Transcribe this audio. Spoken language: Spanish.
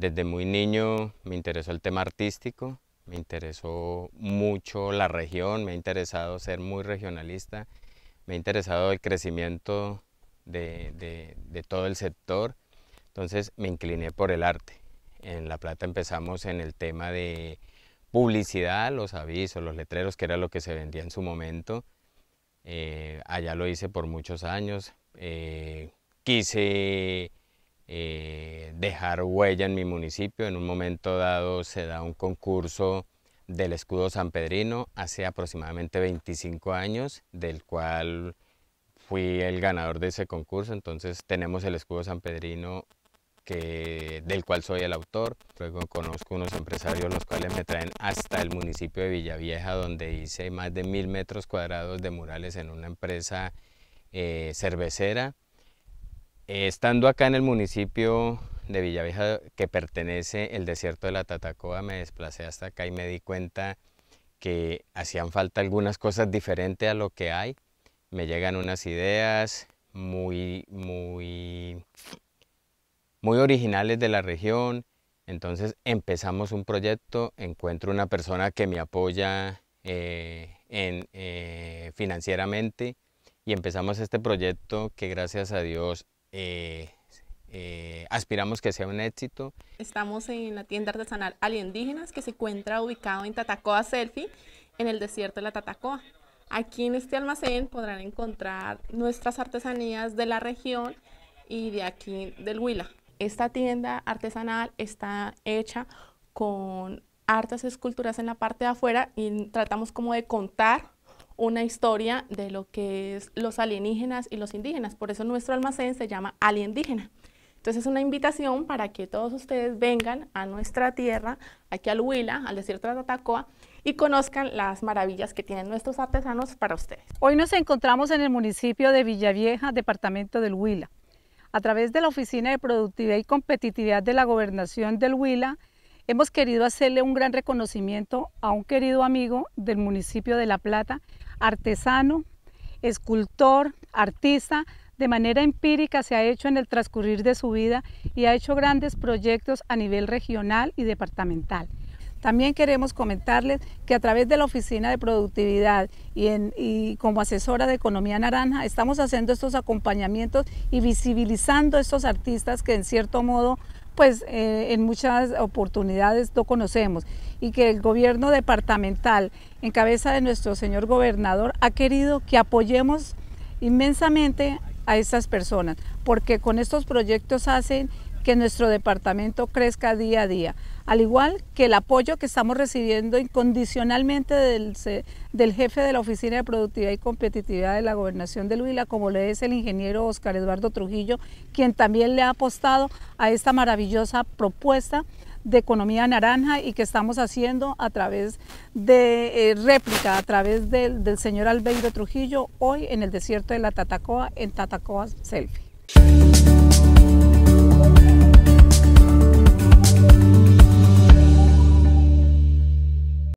Desde muy niño me interesó el tema artístico, me interesó mucho la región, me ha interesado ser muy regionalista, me ha interesado el crecimiento de, todo el sector, entonces me incliné por el arte. En La Plata empezamos en el tema de publicidad, los avisos, los letreros, que era lo que se vendía en su momento. Eh, allá lo hice por muchos años. Eh, quise eh, dejar huella en mi municipio. En un momento dado se da un concurso del escudo sanpedrino hace aproximadamente 25 años, del cual fui el ganador de ese concurso, entonces tenemos el escudo sanpedrino que, del cual soy el autor. Luego conozco unos empresarios los cuales me traen hasta el municipio de Villavieja, donde hice más de mil metros cuadrados de murales en una empresa eh, cervecera. Eh, estando acá en el municipio de Villavieja, que pertenece el desierto de la Tatacoa, me desplacé hasta acá y me di cuenta que hacían falta algunas cosas diferentes a lo que hay. Me llegan unas ideas muy, muy, muy originales de la región. Entonces empezamos un proyecto, encuentro una persona que me apoya eh, en, eh, financieramente y empezamos este proyecto que gracias a Dios eh, eh, aspiramos que sea un éxito. Estamos en la tienda artesanal Alienígenas que se encuentra ubicado en Tatacoa Selfie, en el desierto de la Tatacoa. Aquí en este almacén podrán encontrar nuestras artesanías de la región y de aquí del Huila. Esta tienda artesanal está hecha con artes esculturas en la parte de afuera y tratamos como de contar una historia de lo que es los alienígenas y los indígenas. Por eso nuestro almacén se llama aliendígena Entonces es una invitación para que todos ustedes vengan a nuestra tierra, aquí al Huila, al desierto de Tatacoa, y conozcan las maravillas que tienen nuestros artesanos para ustedes. Hoy nos encontramos en el municipio de Villavieja, departamento del Huila. A través de la Oficina de Productividad y Competitividad de la Gobernación del Huila, Hemos querido hacerle un gran reconocimiento a un querido amigo del municipio de La Plata, artesano, escultor, artista, de manera empírica se ha hecho en el transcurrir de su vida y ha hecho grandes proyectos a nivel regional y departamental. También queremos comentarles que a través de la Oficina de Productividad y, como asesora de Economía Naranja estamos haciendo estos acompañamientos y visibilizando estos artistas que en cierto modo pues eh, en muchas oportunidades lo conocemos y que el gobierno departamental en cabeza de nuestro señor gobernador ha querido que apoyemos inmensamente a estas personas, porque con estos proyectos hacen que nuestro departamento crezca día a día, al igual que el apoyo que estamos recibiendo incondicionalmente del, del jefe de la Oficina de Productividad y Competitividad de la Gobernación de Huila, como le es el ingeniero Oscar Eduardo Trujillo, quien también le ha apostado a esta maravillosa propuesta de economía naranja y que estamos haciendo a través de eh, réplica, a través del, del señor Albeiro Trujillo, hoy en el desierto de la Tatacoa, en Tatacoa Selfie.